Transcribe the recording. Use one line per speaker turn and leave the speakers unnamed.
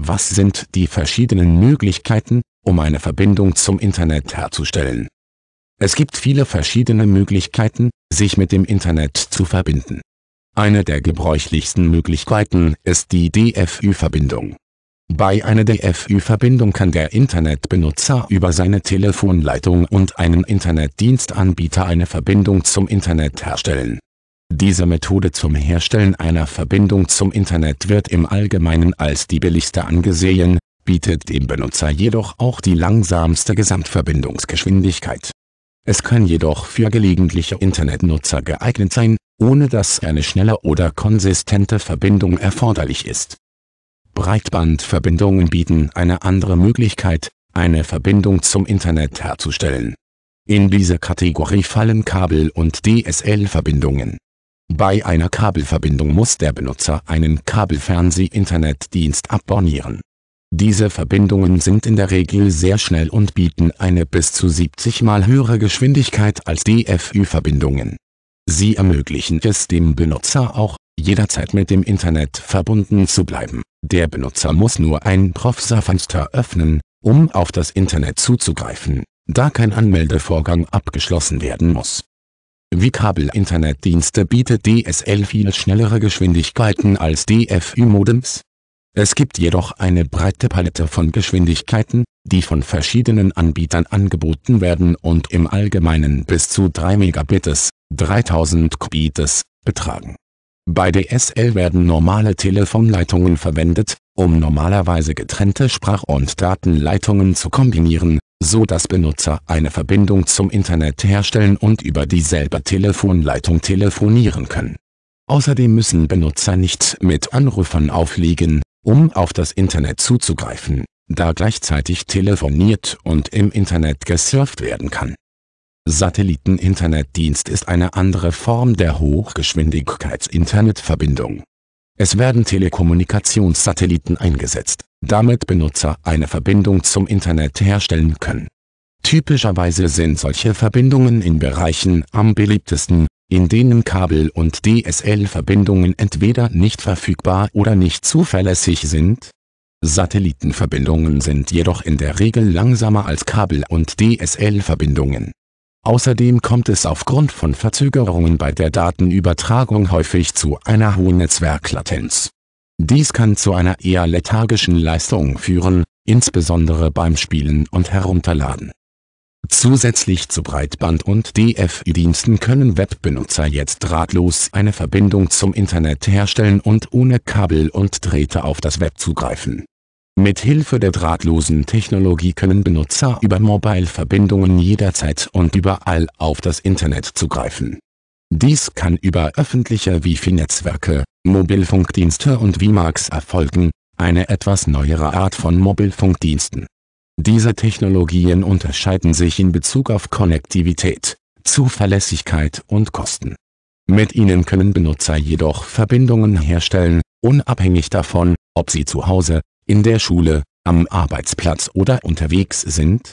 Was sind die verschiedenen Möglichkeiten, um eine Verbindung zum Internet herzustellen? Es gibt viele verschiedene Möglichkeiten, sich mit dem Internet zu verbinden. Eine der gebräuchlichsten Möglichkeiten ist die DFÜ-Verbindung. Bei einer DFÜ-Verbindung kann der Internetbenutzer über seine Telefonleitung und einen Internetdienstanbieter eine Verbindung zum Internet herstellen diese Methode zum Herstellen einer Verbindung zum Internet wird im Allgemeinen als die billigste angesehen, bietet dem Benutzer jedoch auch die langsamste Gesamtverbindungsgeschwindigkeit. Es kann jedoch für gelegentliche Internetnutzer geeignet sein, ohne dass eine schnelle oder konsistente Verbindung erforderlich ist. Breitbandverbindungen bieten eine andere Möglichkeit, eine Verbindung zum Internet herzustellen. In diese Kategorie fallen Kabel- und DSL-Verbindungen bei einer Kabelverbindung muss der Benutzer einen Kabelfernseh-Internetdienst abonnieren. Diese Verbindungen sind in der Regel sehr schnell und bieten eine bis zu 70 mal höhere Geschwindigkeit als DFÜ-Verbindungen. Sie ermöglichen es dem Benutzer auch, jederzeit mit dem Internet verbunden zu bleiben. Der Benutzer muss nur ein Profsa-Fenster öffnen, um auf das Internet zuzugreifen, da kein Anmeldevorgang abgeschlossen werden muss wie Kabel-Internetdienste bietet DSL viel schnellere Geschwindigkeiten als dfu modems Es gibt jedoch eine breite Palette von Geschwindigkeiten, die von verschiedenen Anbietern angeboten werden und im Allgemeinen bis zu 3 Mbit (3000 Kbits) betragen. Bei DSL werden normale Telefonleitungen verwendet, um normalerweise getrennte Sprach- und Datenleitungen zu kombinieren so dass Benutzer eine Verbindung zum Internet herstellen und über dieselbe Telefonleitung telefonieren können. Außerdem müssen Benutzer nicht mit Anrufern auflegen, um auf das Internet zuzugreifen, da gleichzeitig telefoniert und im Internet gesurft werden kann. Satelliten-Internetdienst ist eine andere Form der Hochgeschwindigkeits-Internetverbindung es werden Telekommunikationssatelliten eingesetzt, damit Benutzer eine Verbindung zum Internet herstellen können. Typischerweise sind solche Verbindungen in Bereichen am beliebtesten, in denen Kabel- und DSL-Verbindungen entweder nicht verfügbar oder nicht zuverlässig sind. Satellitenverbindungen sind jedoch in der Regel langsamer als Kabel- und DSL-Verbindungen Außerdem kommt es aufgrund von Verzögerungen bei der Datenübertragung häufig zu einer hohen Netzwerklatenz. Dies kann zu einer eher lethargischen Leistung führen, insbesondere beim Spielen und Herunterladen. Zusätzlich zu Breitband- und DFI-Diensten können Webbenutzer jetzt drahtlos eine Verbindung zum Internet herstellen und ohne Kabel und Drähte auf das Web zugreifen mit Hilfe der drahtlosen Technologie können Benutzer über Mobile-Verbindungen jederzeit und überall auf das Internet zugreifen. Dies kann über öffentliche Wi-Fi-Netzwerke, Mobilfunkdienste und WiMAX erfolgen, eine etwas neuere Art von Mobilfunkdiensten. Diese Technologien unterscheiden sich in Bezug auf Konnektivität, Zuverlässigkeit und Kosten. Mit ihnen können Benutzer jedoch Verbindungen herstellen, unabhängig davon, ob sie zu Hause, in der Schule, am Arbeitsplatz oder unterwegs sind